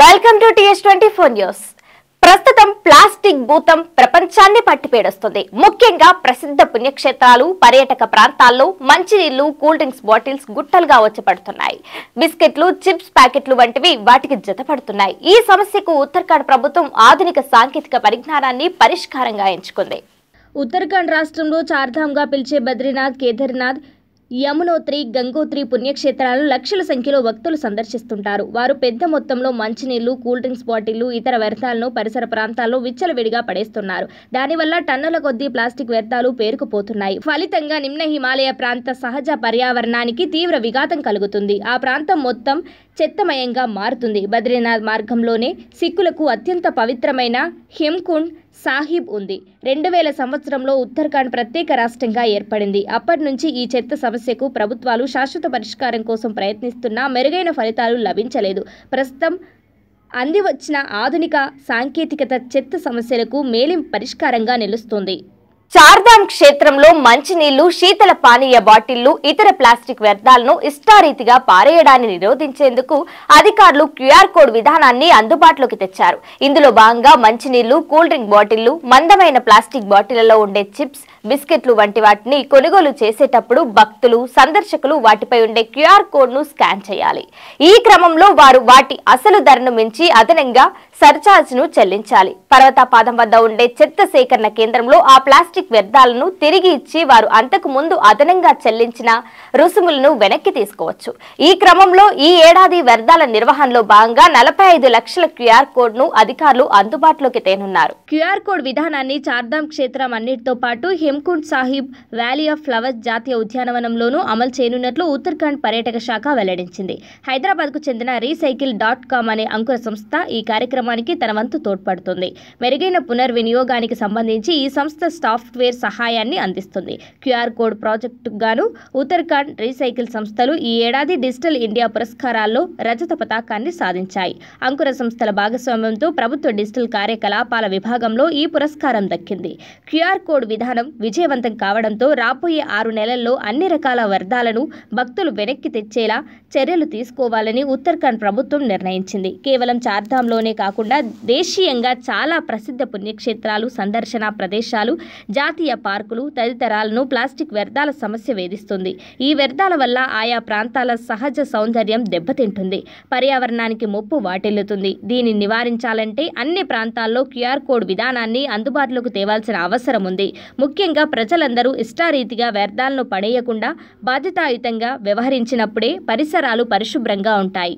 welcome to TS twenty four news ప్రస్తుతం plastic భూతం ప్రపంచాన్ని పట్టిపేడొస్తుంది ముఖ్యంగా ప్రసిద్ధ పుణ్యక్షేత్రాలు పర్యాటక ప్రాంతాల్లో మంచినీళ్లు కూల్ డ్రింక్స్ బాటిల్స్ గుట్టలుగా వచ్చపడుతున్నాయి బిస్కెట్లు చిప్స్ ప్యాకెట్లు వంటివి వాటికి జతపడుతున్నాయి ఈ సమస్యకు ఉత్తరాఖండ్ ప్రభుత్వం ఆధునిక సాంకేతిక పరిజ్ఞానాన్ని పరిష్కారంగా ఎంచుకుంది ఉత్తరాఖండ్ రాష్ట్రంలో చార్ధామ్గా పిలిచే బద్రీనాథ్ కేదార్నాథ్ యమునోత్రి గంగోత్రి పుణ్యక్షేత్రాలను లక్షల సంఖ్యలో భక్తులు సందర్శిస్తుంటారు వారు పెద్ద మొత్తంలో మంచినీళ్లు కూల్ డ్రింక్స్ బాటిళ్లు ఇతర వ్యర్థాలను పరిసర ప్రాంతాల్లో విచ్చలవిడిగా పడేస్తున్నారు దానివల్ల టన్నుల కొద్దీ ప్లాస్టిక్ వ్యర్థాలు పేరుకుపోతున్నాయి ఫలితంగా నిమ్న హిమాలయ ప్రాంత సహజ పర్యావరణానికి తీవ్ర విఘాతం కలుగుతుంది ఆ ప్రాంతం మొత్తం చెత్తమయంగా మారుతుంది బద్రీనాథ్ మార్గంలోనే సిక్కులకు అత్యంత పవిత్రమైన హిమ్కుండ్ సాహిబ్ ఉంది రెండు వేల సంవత్సరంలో ఉత్తరాఖండ్ ప్రత్యేక రాష్ట్రంగా ఏర్పడింది అప్పటి నుంచి ఈ చెత్త సమస్యకు ప్రభుత్వాలు శాశ్వత పరిష్కారం కోసం ప్రయత్నిస్తున్నా మెరుగైన ఫలితాలు లభించలేదు ప్రస్తుతం అందివచ్చిన ఆధునిక సాంకేతికత చెత్త సమస్యలకు మేలిం పరిష్కారంగా నిలుస్తుంది చార్ధామ్ క్షేత్రంలో మంచినీళ్లు శీతల పానీయ బాటిళ్లు ఇతర ప్లాస్టిక్ వ్యర్థాలను ఇష్టారీతిగా పారేయడాన్ని నిరోధించేందుకు అధికారులు క్యూఆర్ కోడ్ విధానాన్ని అందుబాటులోకి తెచ్చారు ఇందులో భాగంగా మంచినీళ్లు కూల్ డ్రింక్ బాటిళ్లు మందమైన ప్లాస్టిక్ బాటిళ్లలో ఉండే చిప్స్ బిస్కెట్లు వంటి వాటిని కొనుగోలు చేసేటప్పుడు భక్తులు సందర్శకులు వాటిపై ఉండే క్యూఆర్ కోడ్ ను స్కాన్ చేయాలి ఈ క్రమంలో వారు వాటి అసలు ధరను మించి అదనంగా సర్చార్జ్ ను చెల్లించాలి పర్వతాపాదం వద్ద ఉండే చెత్త సేకరణ కేంద్రంలో ఆ ప్లాస్టిక్ ప్లాస్టిక్ వ్యర్థాలను తిరిగి ఇచ్చి వారు అంతకు ముందు అదనంగా చెల్లించిన రుసుములను వెనక్కి తీసుకోవచ్చు ఈ క్రమంలో ఈ ఏడాది వ్యర్థాల నిర్వహణలో భాగంగా నలభై లక్షల క్యూఆర్ కోడ్ ను అధికారులు అందుబాటులోకి తేనున్నారు క్యూఆర్ కోడ్ విధానాన్ని చార్ధామ్ క్షేత్రం అన్నిటితో పాటు Hemkund Sahib valley of flowers జాతీయ ఉద్యానవనంలోనూ అమలు చేయనున్నట్లు ఉత్తరాఖండ్ పర్యటక శాఖ వెల్లడించింది హైదరాబాద్ కు చెందిన రీసైకిల్ డాట్ కామ్ అనే అంకుర సంస్థ ఈ కార్యక్రమానికి తన వంతు తోడ్పడుతుంది మెరుగైన పునర్వినియోగానికి సంబంధించి ఈ సంస్థ స్టాఫ్ సాఫ్ట్వేర్ సహాయాన్ని అందిస్తుంది క్యూఆర్ కోడ్ ప్రాజెక్టు గాను ఉత్తరాఖండ్ రీసైకిల్ సంస్థలు ఈ ఏడాది డిజిటల్ ఇండియా పురస్కారాల్లో రజత పతాకాన్ని సాధించాయి అంకుర సంస్థల భాగస్వామ్యంతో ప్రభుత్వ డిజిటల్ కార్యకలాపాల విభాగంలో ఈ పురస్కారం దక్కింది క్యూఆర్ కోడ్ విధానం విజయవంతం కావడంతో రాబోయే ఆరు నెలల్లో అన్ని రకాల వ్యర్థాలను భక్తులు వెనక్కి తెచ్చేలా చర్యలు తీసుకోవాలని ఉత్తరాఖండ్ ప్రభుత్వం నిర్ణయించింది కేవలం చార్ధాంలోనే కాకుండా దేశీయంగా చాలా ప్రసిద్ధ పుణ్యక్షేత్రాలు సందర్శన ప్రదేశాలు జాతీయ పార్కులు తదితరాలను ప్లాస్టిక్ వ్యర్థాల సమస్య వేధిస్తుంది ఈ వ్యర్థాల వల్ల ఆయా ప్రాంతాల సహజ సౌందర్యం దెబ్బతింటుంది పర్యావరణానికి ముప్పు వాటిల్లుతుంది దీన్ని నివారించాలంటే అన్ని ప్రాంతాల్లో క్యూఆర్ కోడ్ విధానాన్ని అందుబాటులోకి తేవాల్సిన అవసరం ఉంది ముఖ్యంగా ప్రజలందరూ ఇష్టారీతిగా వ్యర్థాలను పడేయకుండా బాధ్యతాయుతంగా వ్యవహరించినప్పుడే పరిసరాలు పరిశుభ్రంగా ఉంటాయి